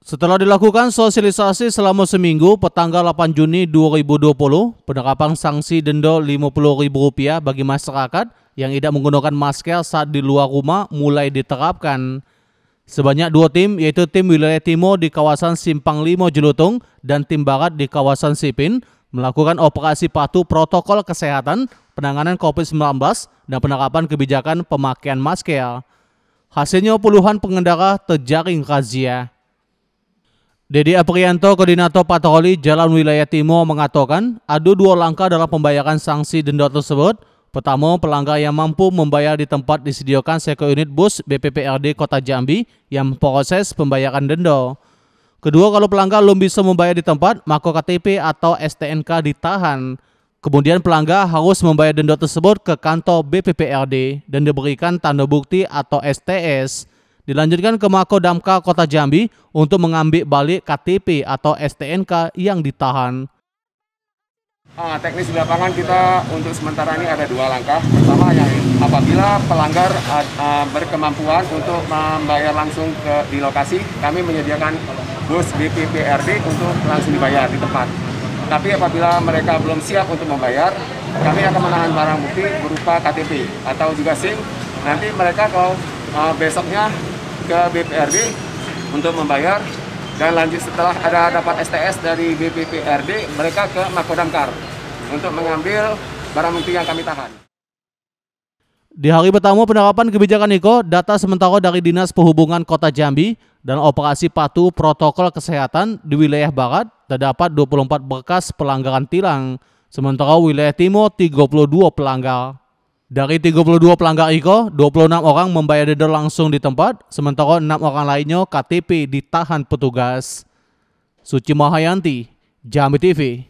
Setelah dilakukan sosialisasi selama seminggu, petanggal 8 Juni 2020, penerapan sanksi denda Rp50.000 bagi masyarakat yang tidak menggunakan masker saat di luar rumah mulai diterapkan. Sebanyak dua tim, yaitu tim wilayah timur di kawasan Simpang Limo Jelutung dan tim barat di kawasan Sipin, melakukan operasi patuh protokol kesehatan, penanganan COVID-19, dan penerapan kebijakan pemakaian masker. Hasilnya puluhan pengendara terjaring razia. Dedi Aprianto, Koordinator Patroli Jalan Wilayah Timur mengatakan, ada dua langkah dalam pembayaran sanksi denda tersebut. Pertama, pelanggar yang mampu membayar di tempat disediakan seko unit bus BPPRD Kota Jambi yang proses pembayaran denda. Kedua, kalau pelanggar belum bisa membayar di tempat, maka KTP atau STNK ditahan. Kemudian pelanggar harus membayar denda tersebut ke kantor BPPRD dan diberikan tanda bukti atau STS. Dilanjutkan ke Makodamka Kota Jambi untuk mengambil balik KTP atau STNK yang ditahan. Ah, teknis di lapangan kita untuk sementara ini ada dua langkah. Pertama yang apabila pelanggar uh, berkemampuan untuk membayar langsung ke di lokasi, kami menyediakan bus BPPRD untuk langsung dibayar di tempat. Tapi apabila mereka belum siap untuk membayar, kami akan menahan barang bukti berupa KTP atau juga SIM. Nanti mereka kalau uh, besoknya ke BPRD untuk membayar dan lanjut setelah ada dapat STS dari BPPRD mereka ke Makodamkar untuk mengambil barang bukti yang kami tahan. Di hari pertama penerapan kebijakan Niko, data sementara dari Dinas Perhubungan Kota Jambi dan operasi patuh protokol kesehatan di wilayah barat terdapat 24 berkas pelanggaran tilang, sementara wilayah timur 32 pelanggar. Dari 32 pelanggar Iko, 26 orang membayar denda langsung di tempat, sementara 6 orang lainnya KTP ditahan petugas. Suci Mahayanti, Jambi TV.